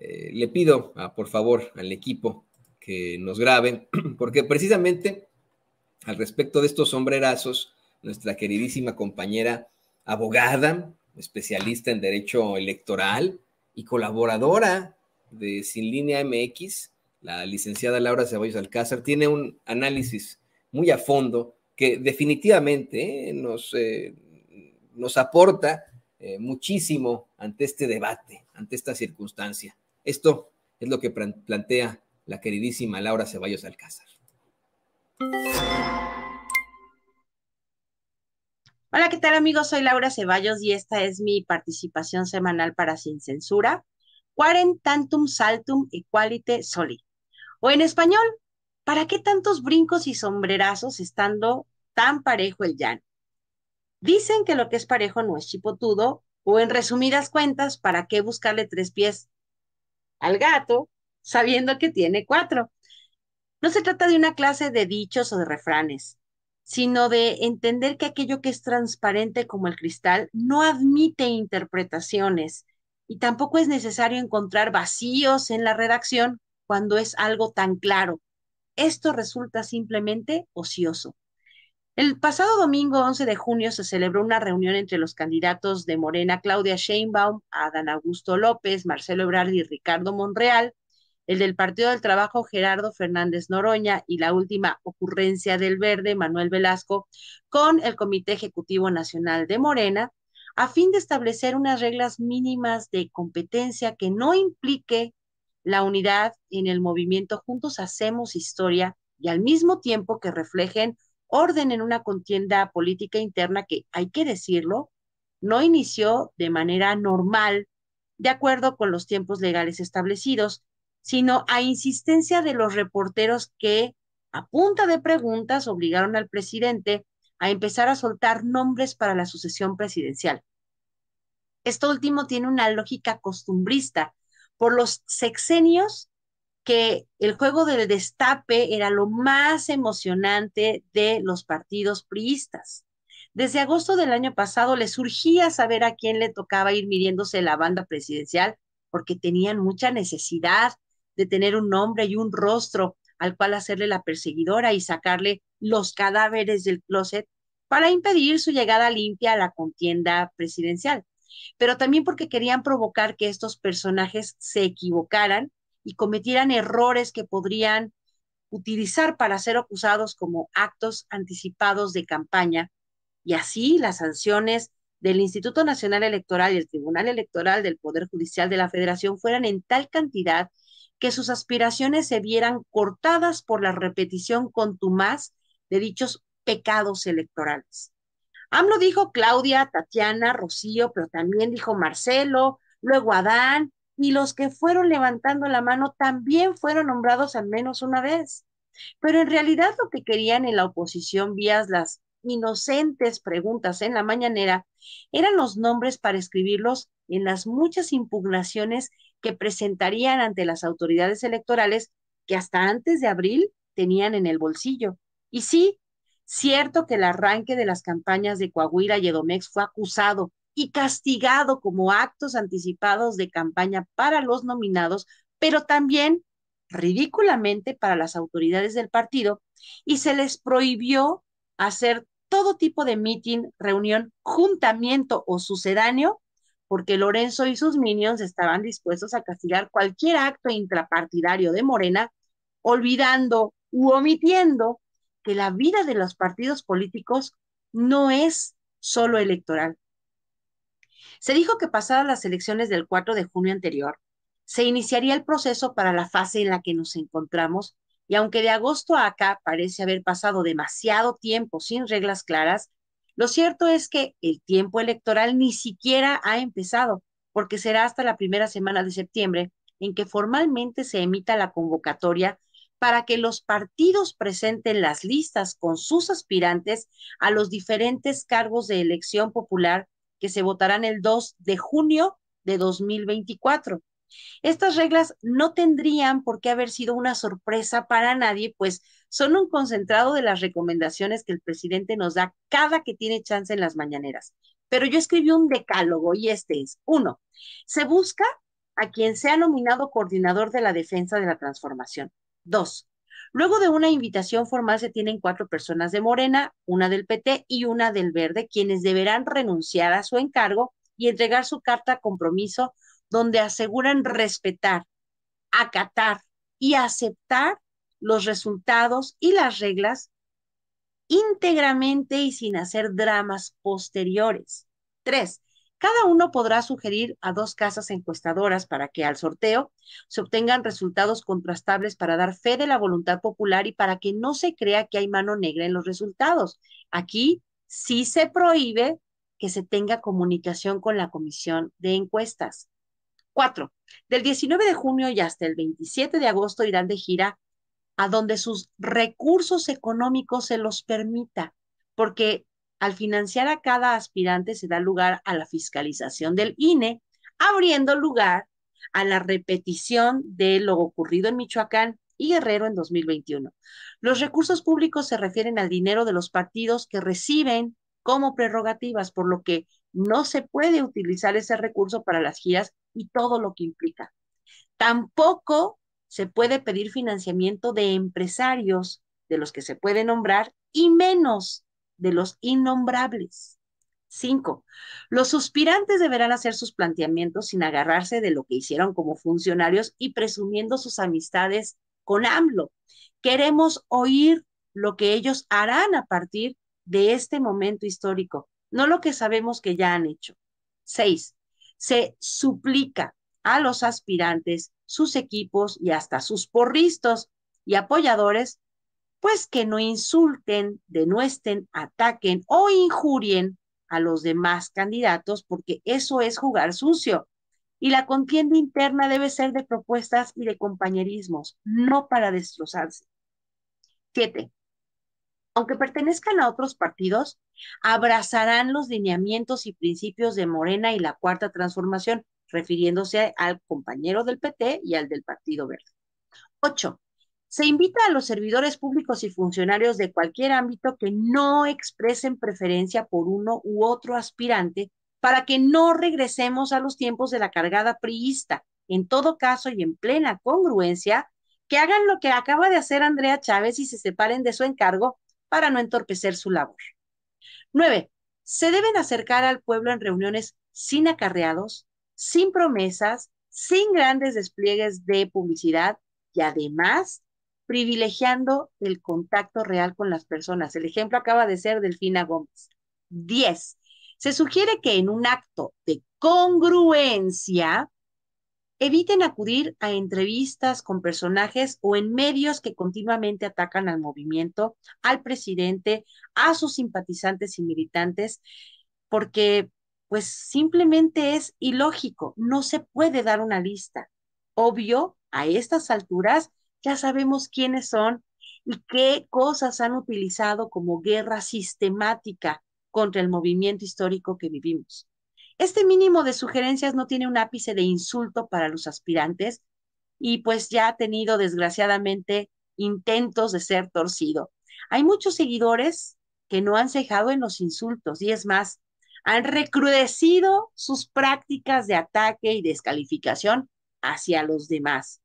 Eh, le pido, por favor, al equipo que nos graben, porque precisamente al respecto de estos sombrerazos, nuestra queridísima compañera abogada, especialista en derecho electoral y colaboradora de Sin Línea MX, la licenciada Laura Ceballos Alcázar, tiene un análisis muy a fondo que definitivamente eh, eh, nos, aporta muchísimo ante este debate, ante esta circunstancia. Esto es lo que plantea la queridísima Laura Ceballos Alcázar. Hola, ¿qué tal amigos? Soy Laura Ceballos y esta es mi participación semanal para Sin Censura. Quaren tantum saltum equalite soli. O en español, ¿para qué tantos brincos y sombrerazos estando tan parejo el llano? Dicen que lo que es parejo no es chipotudo, o en resumidas cuentas, ¿para qué buscarle tres pies al gato sabiendo que tiene cuatro. No se trata de una clase de dichos o de refranes, sino de entender que aquello que es transparente como el cristal no admite interpretaciones y tampoco es necesario encontrar vacíos en la redacción cuando es algo tan claro. Esto resulta simplemente ocioso. El pasado domingo 11 de junio se celebró una reunión entre los candidatos de Morena Claudia Sheinbaum, Adán Augusto López, Marcelo Ebrard y Ricardo Monreal, el del Partido del Trabajo Gerardo Fernández Noroña y la última ocurrencia del Verde Manuel Velasco con el Comité Ejecutivo Nacional de Morena a fin de establecer unas reglas mínimas de competencia que no implique la unidad en el movimiento Juntos Hacemos Historia y al mismo tiempo que reflejen orden en una contienda política interna que, hay que decirlo, no inició de manera normal, de acuerdo con los tiempos legales establecidos, sino a insistencia de los reporteros que, a punta de preguntas, obligaron al presidente a empezar a soltar nombres para la sucesión presidencial. Esto último tiene una lógica costumbrista. Por los sexenios que el juego del destape era lo más emocionante de los partidos priistas. Desde agosto del año pasado le surgía saber a quién le tocaba ir midiéndose la banda presidencial porque tenían mucha necesidad de tener un nombre y un rostro al cual hacerle la perseguidora y sacarle los cadáveres del closet para impedir su llegada limpia a la contienda presidencial, pero también porque querían provocar que estos personajes se equivocaran y cometieran errores que podrían utilizar para ser acusados como actos anticipados de campaña y así las sanciones del Instituto Nacional Electoral y el Tribunal Electoral del Poder Judicial de la Federación fueran en tal cantidad que sus aspiraciones se vieran cortadas por la repetición contumaz de dichos pecados electorales. AMLO dijo Claudia, Tatiana, Rocío, pero también dijo Marcelo, luego Adán, y los que fueron levantando la mano también fueron nombrados al menos una vez. Pero en realidad lo que querían en la oposición, vías las inocentes preguntas en la mañanera, eran los nombres para escribirlos en las muchas impugnaciones que presentarían ante las autoridades electorales que hasta antes de abril tenían en el bolsillo. Y sí, cierto que el arranque de las campañas de Coahuila y Edomex fue acusado y castigado como actos anticipados de campaña para los nominados, pero también ridículamente para las autoridades del partido, y se les prohibió hacer todo tipo de meeting, reunión, juntamiento o sucedáneo, porque Lorenzo y sus minions estaban dispuestos a castigar cualquier acto intrapartidario de Morena, olvidando u omitiendo que la vida de los partidos políticos no es solo electoral, se dijo que pasadas las elecciones del 4 de junio anterior, se iniciaría el proceso para la fase en la que nos encontramos y aunque de agosto a acá parece haber pasado demasiado tiempo sin reglas claras, lo cierto es que el tiempo electoral ni siquiera ha empezado, porque será hasta la primera semana de septiembre en que formalmente se emita la convocatoria para que los partidos presenten las listas con sus aspirantes a los diferentes cargos de elección popular que se votarán el 2 de junio de 2024. Estas reglas no tendrían por qué haber sido una sorpresa para nadie, pues son un concentrado de las recomendaciones que el presidente nos da cada que tiene chance en las mañaneras. Pero yo escribí un decálogo y este es, uno, se busca a quien sea nominado coordinador de la defensa de la transformación. Dos, Luego de una invitación formal se tienen cuatro personas de Morena, una del PT y una del Verde, quienes deberán renunciar a su encargo y entregar su carta compromiso donde aseguran respetar, acatar y aceptar los resultados y las reglas íntegramente y sin hacer dramas posteriores. Tres, cada uno podrá sugerir a dos casas encuestadoras para que al sorteo se obtengan resultados contrastables para dar fe de la voluntad popular y para que no se crea que hay mano negra en los resultados. Aquí sí se prohíbe que se tenga comunicación con la comisión de encuestas. Cuatro, del 19 de junio y hasta el 27 de agosto irán de gira a donde sus recursos económicos se los permita, porque al financiar a cada aspirante se da lugar a la fiscalización del INE, abriendo lugar a la repetición de lo ocurrido en Michoacán y Guerrero en 2021. Los recursos públicos se refieren al dinero de los partidos que reciben como prerrogativas, por lo que no se puede utilizar ese recurso para las giras y todo lo que implica. Tampoco se puede pedir financiamiento de empresarios de los que se puede nombrar y menos de los innombrables. Cinco, los suspirantes deberán hacer sus planteamientos sin agarrarse de lo que hicieron como funcionarios y presumiendo sus amistades con AMLO. Queremos oír lo que ellos harán a partir de este momento histórico, no lo que sabemos que ya han hecho. Seis, se suplica a los aspirantes, sus equipos y hasta sus porristos y apoyadores pues que no insulten, denuesten, ataquen o injurien a los demás candidatos, porque eso es jugar sucio. Y la contienda interna debe ser de propuestas y de compañerismos, no para destrozarse. Siete, aunque pertenezcan a otros partidos, abrazarán los lineamientos y principios de Morena y la Cuarta Transformación, refiriéndose al compañero del PT y al del Partido Verde. Ocho, se invita a los servidores públicos y funcionarios de cualquier ámbito que no expresen preferencia por uno u otro aspirante para que no regresemos a los tiempos de la cargada priista, en todo caso y en plena congruencia, que hagan lo que acaba de hacer Andrea Chávez y se separen de su encargo para no entorpecer su labor. 9. Se deben acercar al pueblo en reuniones sin acarreados, sin promesas, sin grandes despliegues de publicidad y además privilegiando el contacto real con las personas. El ejemplo acaba de ser Delfina Gómez. 10. Se sugiere que en un acto de congruencia eviten acudir a entrevistas con personajes o en medios que continuamente atacan al movimiento, al presidente, a sus simpatizantes y militantes, porque pues simplemente es ilógico, no se puede dar una lista. Obvio, a estas alturas ya sabemos quiénes son y qué cosas han utilizado como guerra sistemática contra el movimiento histórico que vivimos. Este mínimo de sugerencias no tiene un ápice de insulto para los aspirantes y pues ya ha tenido desgraciadamente intentos de ser torcido. Hay muchos seguidores que no han cejado en los insultos y es más, han recrudecido sus prácticas de ataque y descalificación hacia los demás.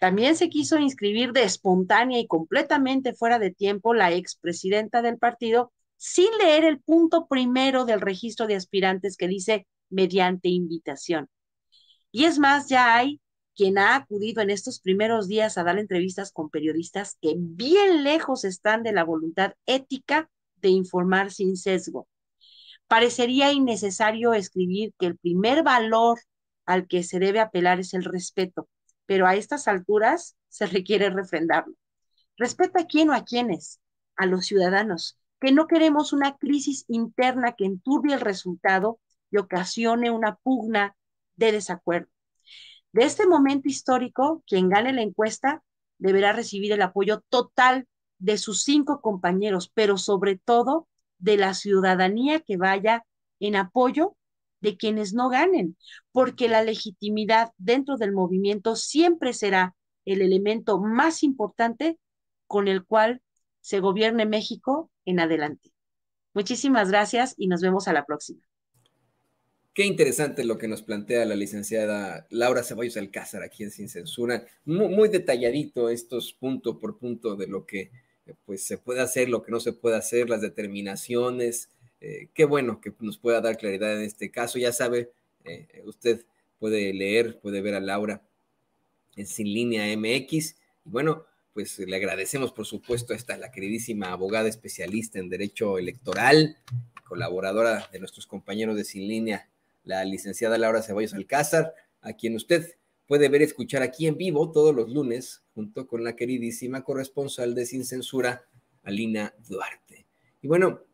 También se quiso inscribir de espontánea y completamente fuera de tiempo la expresidenta del partido sin leer el punto primero del registro de aspirantes que dice mediante invitación. Y es más, ya hay quien ha acudido en estos primeros días a dar entrevistas con periodistas que bien lejos están de la voluntad ética de informar sin sesgo. Parecería innecesario escribir que el primer valor al que se debe apelar es el respeto pero a estas alturas se requiere refrendarlo. Respeta a quién o a quiénes, a los ciudadanos, que no queremos una crisis interna que enturbie el resultado y ocasione una pugna de desacuerdo. De este momento histórico, quien gane la encuesta deberá recibir el apoyo total de sus cinco compañeros, pero sobre todo de la ciudadanía que vaya en apoyo de quienes no ganen, porque la legitimidad dentro del movimiento siempre será el elemento más importante con el cual se gobierne México en adelante. Muchísimas gracias y nos vemos a la próxima. Qué interesante lo que nos plantea la licenciada Laura Ceballos Alcázar aquí en Sin Censura. Muy, detalladito estos punto por punto de lo que eh, pues, se puede hacer, lo que no se puede hacer, las determinaciones, eh, qué bueno que nos pueda dar claridad en este caso. Ya sabe, eh, usted puede leer, puede ver a Laura en Sin Línea MX. Y bueno, pues le agradecemos, por supuesto, a esta, la queridísima abogada especialista en Derecho Electoral, colaboradora de nuestros compañeros de Sin Línea, la licenciada Laura Ceballos Alcázar, a quien usted puede ver y escuchar aquí en vivo todos los lunes, junto con la queridísima corresponsal de Sin Censura, Alina Duarte. Y bueno,